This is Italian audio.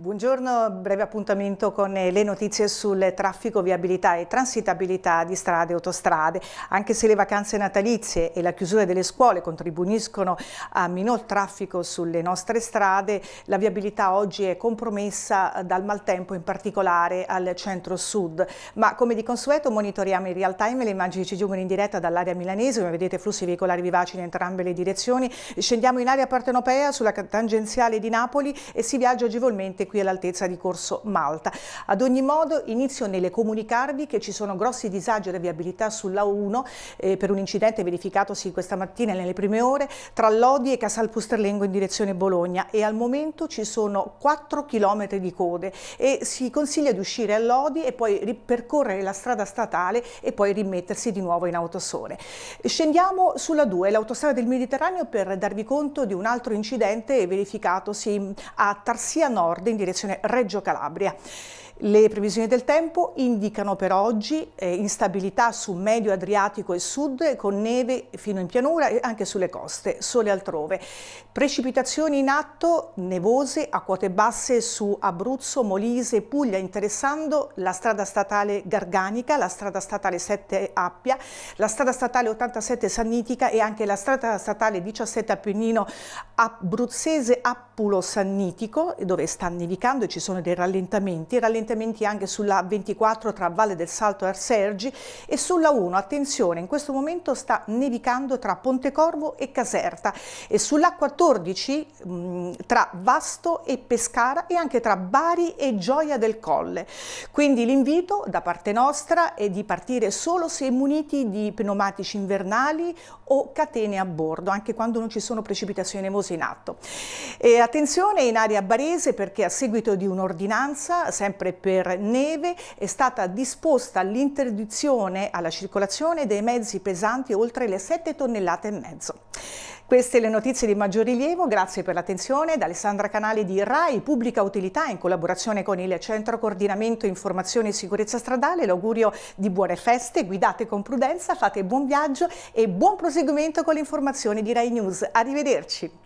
Buongiorno, breve appuntamento con eh, le notizie sul traffico, viabilità e transitabilità di strade e autostrade. Anche se le vacanze natalizie e la chiusura delle scuole contribuiscono a minor traffico sulle nostre strade, la viabilità oggi è compromessa eh, dal maltempo, in particolare al centro-sud. Ma come di consueto monitoriamo in real time le immagini che ci giungono in diretta dall'area milanese, come vedete flussi veicolari vivaci in entrambe le direzioni. Scendiamo in area partenopea sulla tangenziale di Napoli e si viaggia agevolmente qui all'altezza di Corso Malta. Ad ogni modo inizio nelle comunicarvi che ci sono grossi disagi alla viabilità sulla 1 eh, per un incidente verificatosi questa mattina nelle prime ore tra Lodi e Casal Pusterlengo in direzione Bologna e al momento ci sono 4 km di code e si consiglia di uscire a Lodi e poi ripercorrere la strada statale e poi rimettersi di nuovo in autosole. Scendiamo sulla 2, l'autostrada del Mediterraneo per darvi conto di un altro incidente verificatosi a Tarsia Nord in direzione Reggio Calabria. Le previsioni del tempo indicano per oggi eh, instabilità su medio Adriatico e sud, con neve fino in pianura e anche sulle coste, sole altrove. Precipitazioni in atto, nevose a quote basse su Abruzzo, Molise Puglia, interessando la strada statale Garganica, la strada statale 7 Appia, la strada statale 87 Sannitica e anche la strada statale 17 Appennino Abruzzese Appulo Sannitico, dove sta nevicando e ci sono dei rallentamenti, rallentamenti orientamenti anche sulla 24 tra Valle del Salto e Arsergi e sulla 1, attenzione, in questo momento sta nevicando tra Pontecorvo e Caserta e sulla 14 tra Vasto e Pescara e anche tra Bari e Gioia del Colle. Quindi l'invito da parte nostra è di partire solo se muniti di pneumatici invernali o catene a bordo, anche quando non ci sono precipitazioni nevose in atto. E attenzione in area barese perché a seguito di un'ordinanza, sempre Comunale per Neve è stata disposta l'interdizione alla circolazione dei mezzi pesanti oltre le 7 tonnellate e mezzo. Queste le notizie di maggior rilievo, grazie per l'attenzione da Alessandra Canali di RAI Pubblica Utilità in collaborazione con il Centro Coordinamento Informazione e Sicurezza Stradale, l'augurio di buone feste, guidate con prudenza, fate buon viaggio e buon proseguimento con le informazioni di RAI News. Arrivederci.